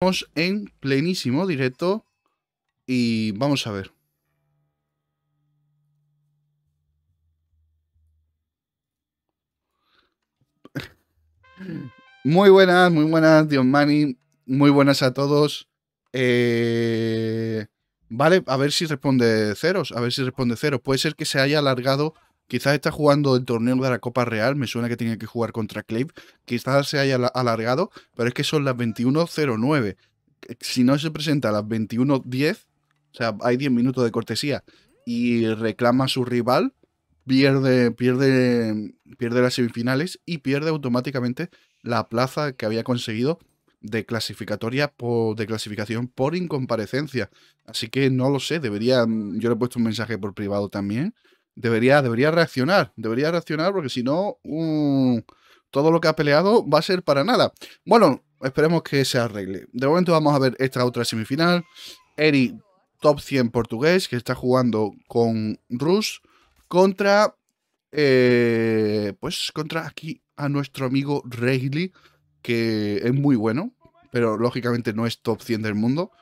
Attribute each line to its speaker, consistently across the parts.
Speaker 1: Estamos en plenísimo directo y vamos a ver. Muy buenas, muy buenas, Dios Muy buenas a todos. Eh, vale, a ver si responde ceros. A ver si responde ceros. Puede ser que se haya alargado Quizás está jugando el torneo de la Copa Real, me suena que tiene que jugar contra Clave, quizás se haya alargado, pero es que son las 21.09. Eh, si no se presenta a las 21.10, o sea, hay 10 minutos de cortesía y reclama a su rival, pierde, pierde, pierde las semifinales y pierde automáticamente la plaza que había conseguido de clasificatoria por, de clasificación por incomparecencia. Así que no lo sé, debería. Mm, yo le he puesto un mensaje por privado también debería, debería reaccionar, debería reaccionar porque si no, mm, todo lo que ha peleado va a ser para nada. Bueno, esperemos que se arregle. De momento vamos a ver esta otra semifinal. Eri, top 100 portugués, que está jugando con Rus contra, eh, pues contra aquí a nuestro amigo Reilly, que es muy bueno, pero lógicamente no es top 100 del mundo.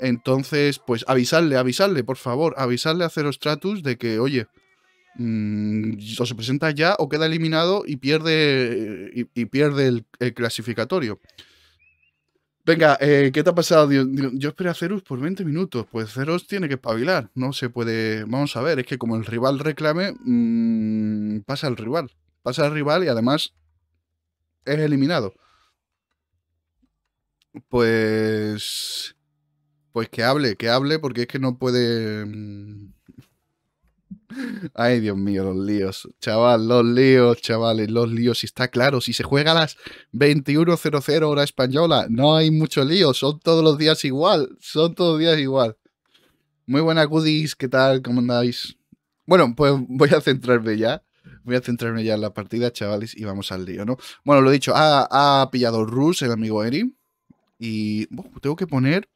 Speaker 1: Entonces, pues avisadle, avisadle, por favor, avisadle a Zero de que, oye, Mm, o se presenta ya o queda eliminado y pierde, y, pierde el, clasificatorio. Venga, eh, ¿qué te ha pasado? Yo, esperé a Cerus por 20 minutos. Pues Cerus tiene que espabilar. No se puede. Vamos a ver, es que como el rival reclame, mm, pasa el rival. Pasa el rival y además es eliminado. Pues. Pues que hable, que hable, porque es que no puede. Mm, Ay, Dios mío, los líos. Chaval, los líos, chavales, los líos. está claro, si se juega a las 21.00 hora española, no hay mucho lío. Son todos los días igual. Son todos los días igual. Muy buena, Goodies. ¿Qué tal? ¿Cómo andáis? Bueno, pues voy a centrarme ya. Voy a centrarme ya en la partida, chavales, y vamos al lío, ¿no? Bueno, lo he dicho, ha, pillado Rus, el amigo Eri. Y tengo que poner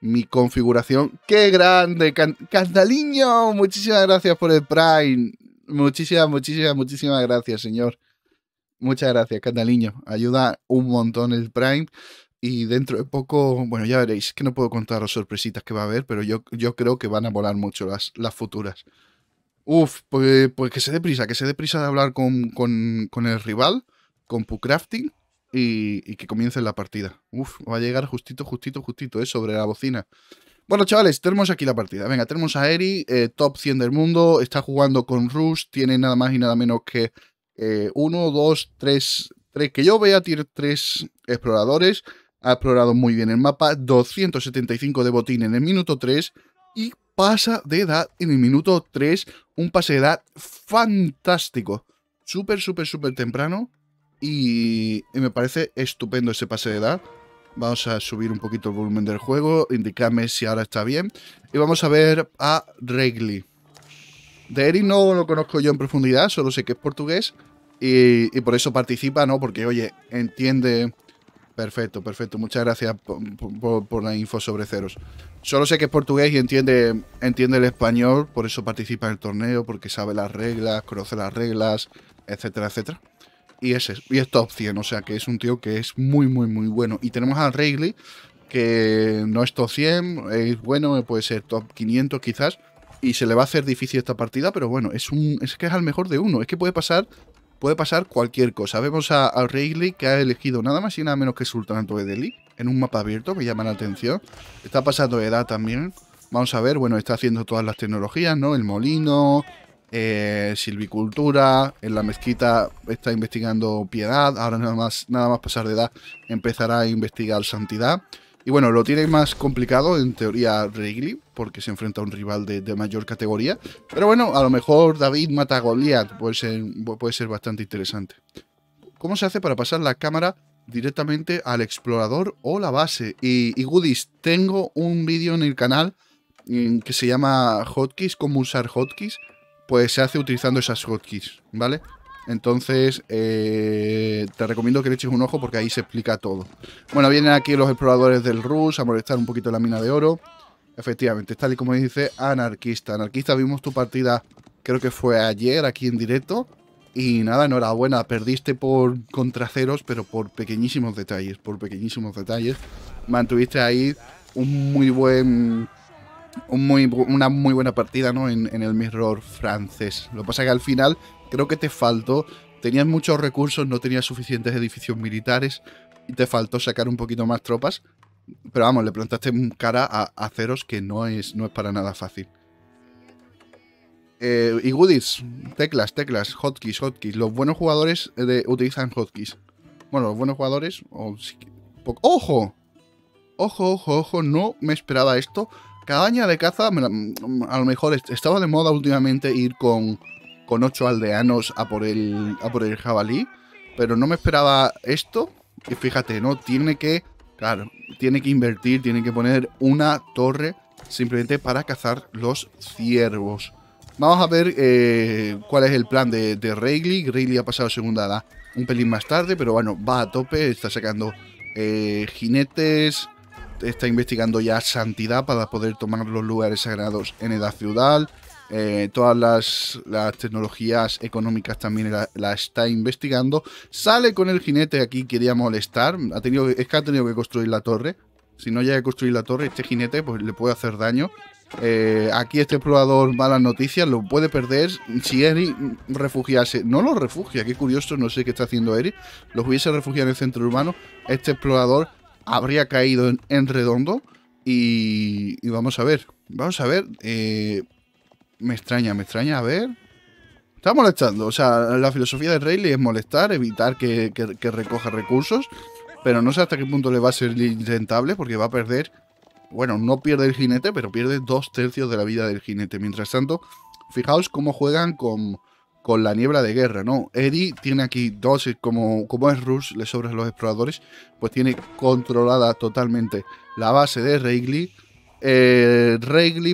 Speaker 1: mi configuración. ¡Qué grande! ¡Candaliño! Muchísimas gracias por el Prime. Muchísimas, muchísimas, muchísimas gracias, señor. Muchas gracias, Candaliño. Ayuda un montón el Prime. Y dentro de poco, bueno, ya veréis que no puedo contaros sorpresitas que va a haber, pero yo, yo creo que van a volar mucho las, las futuras. Uf, pues, pues que se dé prisa, que se dé prisa de hablar con, con, con el rival, con Pucrafting y, que comience la partida. Uf, va a llegar justito, justito, justito, ¿eh? Sobre la bocina. Bueno, chavales, tenemos aquí la partida. Venga, tenemos a Eri, eh, top 100 del mundo, está jugando con Rush, tiene nada más y nada menos que 1, 2, 3, Tres que yo vea, tiene tres exploradores, ha explorado muy bien el mapa, 275 de botín en el minuto 3 y pasa de edad en el minuto 3, un pase de edad fantástico. Súper, súper, súper temprano. Y, me parece estupendo ese pase de edad. Vamos a subir un poquito el volumen del juego, indicarme si ahora está bien. Y vamos a ver a Regli. De Eric no lo conozco yo en profundidad, solo sé que es portugués y, por eso participa, ¿no? Porque, oye, entiende... Perfecto, perfecto. Muchas gracias por, la info sobre ceros. Solo sé que es portugués y entiende, entiende el español, por eso participa en el torneo, porque sabe las reglas, conoce las reglas, etcétera, etcétera y es, y top 100. O sea que es un tío que es muy, muy, muy bueno. Y tenemos al Rayleigh, que no es top 100, es bueno, puede ser top 500 quizás. Y se le va a hacer difícil esta partida, pero bueno, es, un, es que es al mejor de uno. Es que puede pasar puede pasar cualquier cosa. Vemos a, Rayleigh que ha elegido nada más y nada menos que Sultanato de Delhi en un mapa abierto que llama la atención. Está pasando edad también. Vamos a ver, bueno, está haciendo todas las tecnologías, ¿no? El molino, eh, silvicultura, en la mezquita está investigando piedad, ahora nada más, nada más pasar de edad empezará a investigar santidad. Y bueno, lo tiene más complicado en teoría Wrigley, porque se enfrenta a un rival de, mayor categoría. Pero bueno, a lo mejor David mata a Goliath, puede ser, bastante interesante. ¿Cómo se hace para pasar la cámara directamente al explorador o la base? Y, y Goodies, tengo un vídeo en el canal mm, que se llama Hotkeys, cómo usar Hotkeys pues se hace utilizando esas hotkeys, ¿vale? Entonces, eh, te recomiendo que le eches un ojo porque ahí se explica todo. Bueno, vienen aquí los exploradores del Rus, a molestar un poquito la mina de oro. Efectivamente, tal y como dice Anarquista. Anarquista, vimos tu partida, creo que fue ayer, aquí en directo. Y nada, enhorabuena, perdiste por contraceros, pero por pequeñísimos detalles, por pequeñísimos detalles. Mantuviste ahí un muy buen una muy buena partida ¿no? en, el mirror francés. Lo que pasa es que al final creo que te faltó, tenías muchos recursos, no tenías suficientes edificios militares y te faltó sacar un poquito más tropas. Pero vamos, le plantaste cara a aceros que no es, no es para nada fácil. Eh, y goodies, teclas, teclas, hotkeys, hotkeys. Los buenos jugadores eh, utilizan hotkeys. Bueno, los buenos jugadores... ¡Ojo! Ojo, ojo, ojo, no me esperaba esto. Cabaña de caza, a lo mejor estaba de moda últimamente ir con, ocho aldeanos a por, el, a por el jabalí, pero no me esperaba esto. Y fíjate, ¿no? Tiene que, claro, tiene que invertir, tiene que poner una torre simplemente para cazar los ciervos. Vamos a ver eh, cuál es el plan de, de Rayleigh. ha pasado segunda edad un pelín más tarde, pero bueno, va a tope, está sacando eh, jinetes, está investigando ya santidad para poder tomar los lugares sagrados en edad feudal. Eh, todas las, tecnologías económicas también la, está investigando. Sale con el jinete aquí, quería molestar. Ha tenido, es que ha tenido que construir la torre. Si no llega a construir la torre, este jinete pues, le puede hacer daño. Eh, aquí este explorador, malas noticias, lo puede perder si Eric refugiase. No lo refugia, qué curioso, no sé qué está haciendo eric Los hubiese refugiado en el centro urbano. Este explorador habría caído en, redondo y, vamos a ver, vamos a ver, eh, me extraña, me extraña, a ver. Está molestando, o sea, la filosofía de Rayleigh es molestar, evitar que, recoja recursos, pero no sé hasta qué punto le va a ser rentable porque va a perder, bueno, no pierde el jinete, pero pierde dos tercios de la vida del jinete. Mientras tanto, fijaos cómo juegan con con la niebla de guerra, ¿no? Eddie tiene aquí dos, eh, como, como es Rush, le sobran los exploradores, pues tiene controlada totalmente la base de Wrigley... Eh,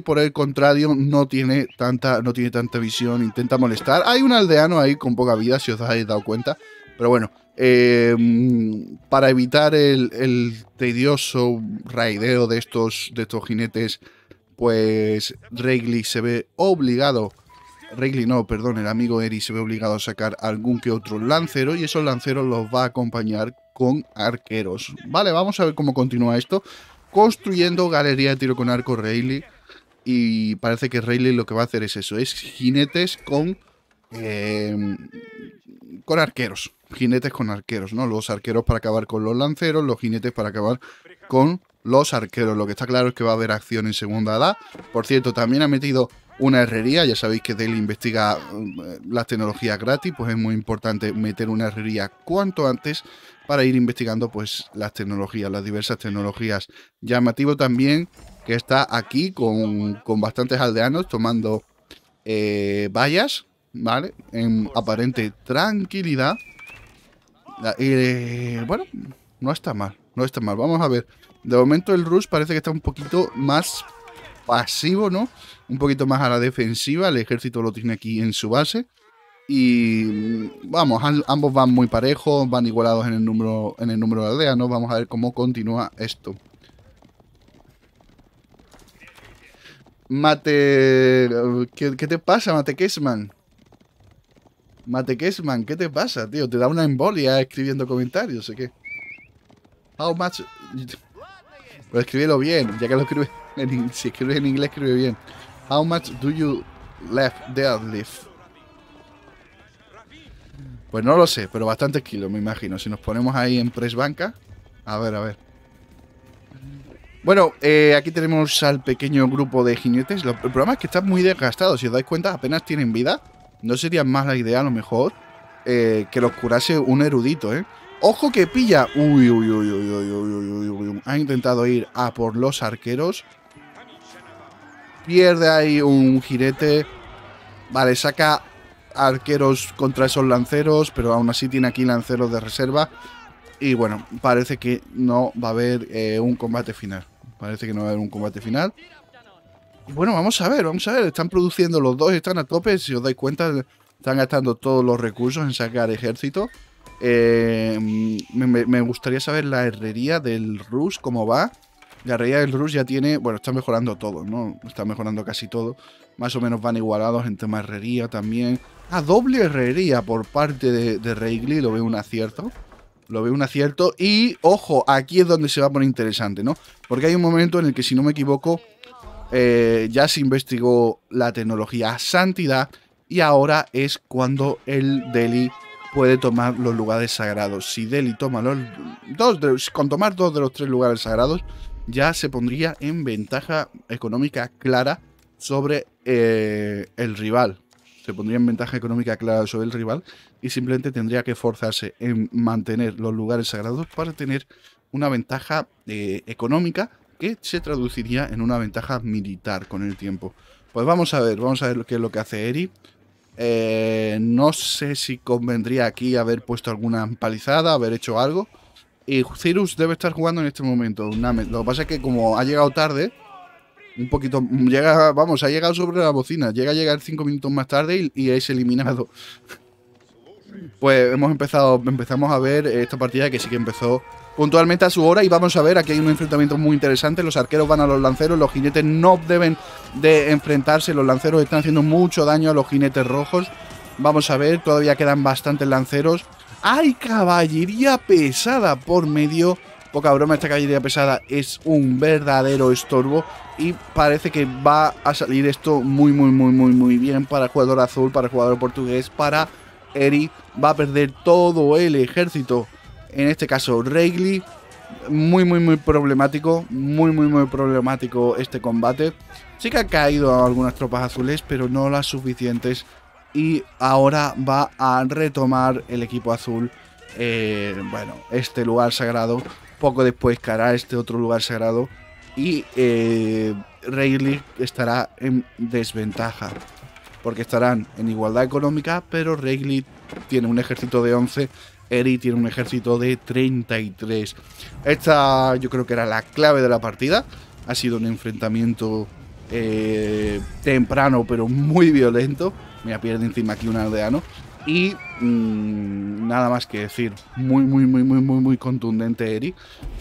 Speaker 1: por el contrario, no tiene, tanta, no tiene tanta visión, intenta molestar. Hay un aldeano ahí con poca vida, si os habéis dado cuenta. Pero bueno, eh, para evitar el, tedioso raideo de estos, de estos jinetes, pues Wrigley se ve obligado Rayleigh no, perdón, el amigo Eri se ve obligado a sacar algún que otro lancero y esos lanceros los va a acompañar con arqueros. Vale, vamos a ver cómo continúa esto. Construyendo galería de tiro con arco Rayleigh y parece que Rayleigh lo que va a hacer es eso, es jinetes con... Em, con arqueros, jinetes con arqueros, ¿no? Los arqueros para acabar con los lanceros, los jinetes para acabar con los arqueros. Lo que está claro es que va a haber acción en segunda edad. Por cierto, también ha metido una herrería, ya sabéis que del investiga mm, las tecnologías gratis, pues es muy importante meter una herrería cuanto antes para ir investigando pues las tecnologías, las diversas tecnologías. Llamativo también que está aquí con, bastantes aldeanos tomando eh, vallas, ¿vale? En aparente tranquilidad. Eh, bueno, no está mal, no está mal. Vamos a ver. De momento el Rush parece que está un poquito más pasivo, ¿no? Un poquito más a la defensiva, el ejército lo tiene aquí en su base. Y vamos, ambos van muy parejos, van igualados en el número, en el número de aldeas, ¿no? Vamos a ver cómo continúa esto. Mate... ¿Qué, te pasa, Mate Kessman? Mate Kessman, ¿qué te pasa, tío? Te da una embolia escribiendo comentarios, sé qué? How much... escríbelo bien, ya que lo escribes si escribe en inglés, escribe bien. How much do you left deadlift? Pues no lo sé, pero bastantes kilos, me imagino. Si nos ponemos ahí en press banca. A ver, a ver. Bueno, eh, aquí tenemos al pequeño grupo de jinetes. el problema es que están muy desgastados. Si os dais cuenta, apenas tienen vida. No sería más la idea, a lo mejor, eh, que los curase un erudito, ¿eh? ¡Ojo que pilla! Uy, uy, uy, uy, uy, uy, uy, uy, uy. Ha intentado ir a por los arqueros pierde ahí un girete Vale, saca arqueros contra esos lanceros, pero aún así tiene aquí lanceros de reserva. Y bueno, parece que no va a haber eh, un combate final. Parece que no va a haber un combate final. Bueno, vamos a ver, vamos a ver. Están produciendo los dos, están a tope. Si os dais cuenta, están gastando todos los recursos en sacar ejército. Eh, me, me, gustaría saber la herrería del Rus, cómo va. La realidad del Rush ya tiene, bueno, está mejorando todo, ¿no? Está mejorando casi todo. Más o menos van igualados en tema herrería también. Ah, doble herrería por parte de, de lo veo un acierto. Lo veo un acierto. Y, ojo, aquí es donde se va a poner interesante, ¿no? Porque hay un momento en el que, si no me equivoco, eh, ya se investigó la tecnología santidad. Y ahora es cuando el Delhi puede tomar los lugares sagrados. Si Delhi toma los dos con tomar dos de los tres lugares sagrados, ya se pondría en ventaja económica clara sobre eh, el rival. Se pondría en ventaja económica clara sobre el rival y simplemente tendría que forzarse en mantener los lugares sagrados para tener una ventaja eh, económica que se traduciría en una ventaja militar con el tiempo. Pues vamos a ver, vamos a ver qué es lo que hace Eri. Eh, no sé si convendría aquí haber puesto alguna empalizada, haber hecho algo. Y Cyrus debe estar jugando en este momento. Lo que pasa es que como ha llegado tarde, un poquito. Llega, vamos, ha llegado sobre la bocina. Llega a llegar cinco minutos más tarde y, y es eliminado. pues hemos empezado. Empezamos a ver esta partida que sí que empezó puntualmente a su hora y vamos a ver, aquí hay un enfrentamiento muy interesante, los arqueros van a los lanceros, los jinetes no deben de enfrentarse, los lanceros están haciendo mucho daño a los jinetes rojos, vamos a ver, todavía quedan bastantes lanceros, hay caballería pesada por medio. Poca broma, esta caballería pesada es un verdadero estorbo. Y parece que va a salir esto muy, muy, muy, muy, muy bien para el jugador azul, para el jugador portugués, para Eri. Va a perder todo el ejército. En este caso, Reilly. Muy, muy, muy problemático. Muy, muy, muy problemático este combate. Sí que ha caído algunas tropas azules, pero no las suficientes y ahora va a retomar el equipo azul, eh, bueno, este lugar sagrado, poco después caerá este otro lugar sagrado y eh, Rayleigh estará en desventaja, porque estarán en igualdad económica, pero Rayleigh tiene un ejército de 11 Eri tiene un ejército de 33. Esta yo creo que era la clave de la partida. Ha sido un enfrentamiento eh, temprano pero muy violento. Mira, pierde encima aquí un aldeano. Y mm, nada más que decir, muy, muy, muy, muy, muy, muy contundente, Eri.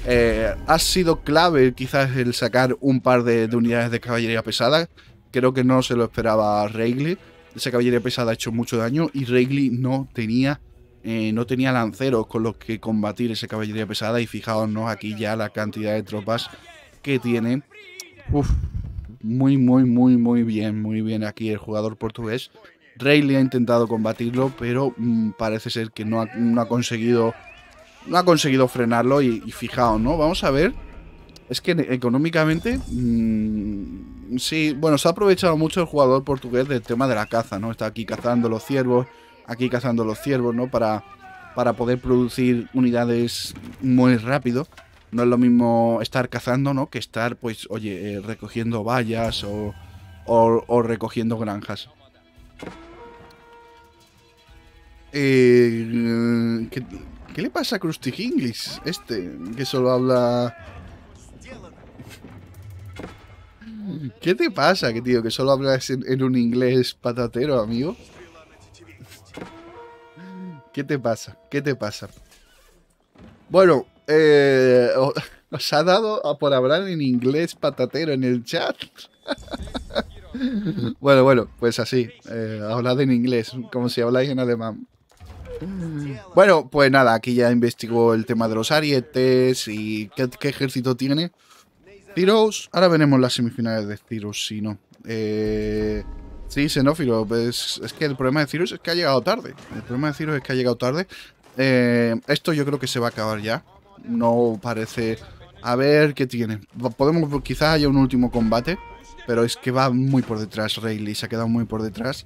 Speaker 1: Eh, ha sido clave quizás el sacar un par de, unidades de caballería pesada. Creo que no se lo esperaba Reigley. Esa caballería pesada ha hecho mucho daño y Reigley no tenía, eh, no tenía lanceros con los que combatir esa caballería pesada. Y fijaos aquí ya la cantidad de tropas que tiene. Uf, muy, muy, muy, muy bien, muy bien aquí el jugador portugués. Rayleigh ha intentado combatirlo, pero mm, parece ser que no ha, conseguido no ha conseguido frenarlo y, fijaos, ¿no? Vamos a ver. Es que económicamente, mm, sí, bueno, se ha aprovechado mucho el jugador portugués del tema de la caza, ¿no? Está aquí cazando los ciervos, aquí cazando los ciervos, ¿no? Para, para poder producir unidades muy rápido. No es lo mismo estar cazando, ¿no? Que estar, pues, oye, eh, recogiendo vallas o, o, recogiendo granjas. Eh, ¿qué, le pasa a Krusty English? Este, que solo habla... ¿Qué te pasa, tío? Que solo hablas en un inglés patatero, amigo. ¿Qué te pasa? ¿Qué te pasa? Bueno, eh, nos ha dado por hablar en inglés patatero en el chat. bueno, bueno, pues así. Eh, hablad en inglés, como si habláis en alemán. Bueno, pues nada, aquí ya investigó el tema de los arietes y qué, ejército tiene. Tiros, ahora veremos las semifinales de Tiros, si no. Eh, sí, Xenófilo, pues, es que el problema de Tiros es que ha llegado tarde. El problema de Tiros es que ha llegado tarde. Eh, esto yo creo que se va a acabar ya no parece... A ver qué tiene. Podemos, quizás haya un último combate, pero es que va muy por detrás Rayleigh, se ha quedado muy por detrás.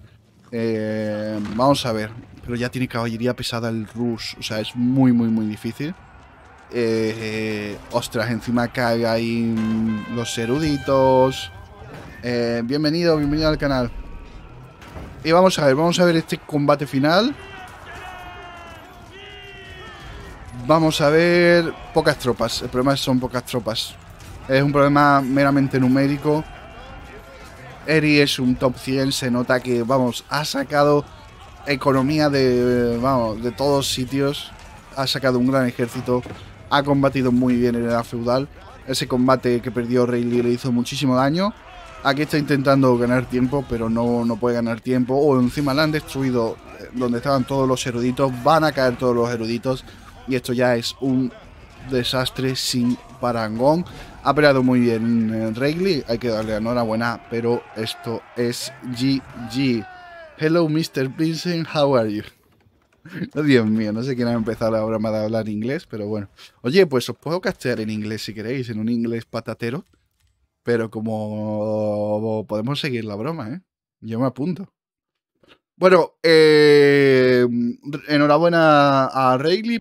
Speaker 1: Eh, vamos a ver, pero ya tiene caballería pesada el Rus, o sea, es muy, muy, muy difícil. Eh, ostras, encima cae ahí los eruditos. Eh, bienvenido, bienvenido al canal. Y vamos a ver, vamos a ver este combate final. Vamos a ver... Pocas tropas. El problema es son pocas tropas. Es un problema meramente numérico. Eri es un top 100. Se nota que, vamos, ha sacado economía de, de todos sitios. Ha sacado un gran ejército. Ha combatido muy bien en la feudal. Ese combate que perdió Reilly le hizo muchísimo daño. Aquí está intentando ganar tiempo, pero no, no puede ganar tiempo. O encima la han destruido eh, donde estaban todos los eruditos. Van a caer todos los eruditos y esto ya es un desastre sin parangón. Ha peleado muy bien eh, Regley, hay que darle enhorabuena, pero esto es GG. Hello, Mr. Vincent, how are you? Oh, Dios mío, no sé quién ha empezado la broma de hablar inglés, pero bueno. Oye, pues os puedo castear en inglés si queréis, en un inglés patatero. Pero como podemos seguir la broma, ¿eh? Yo me apunto. Bueno, eh, enhorabuena a Reilly.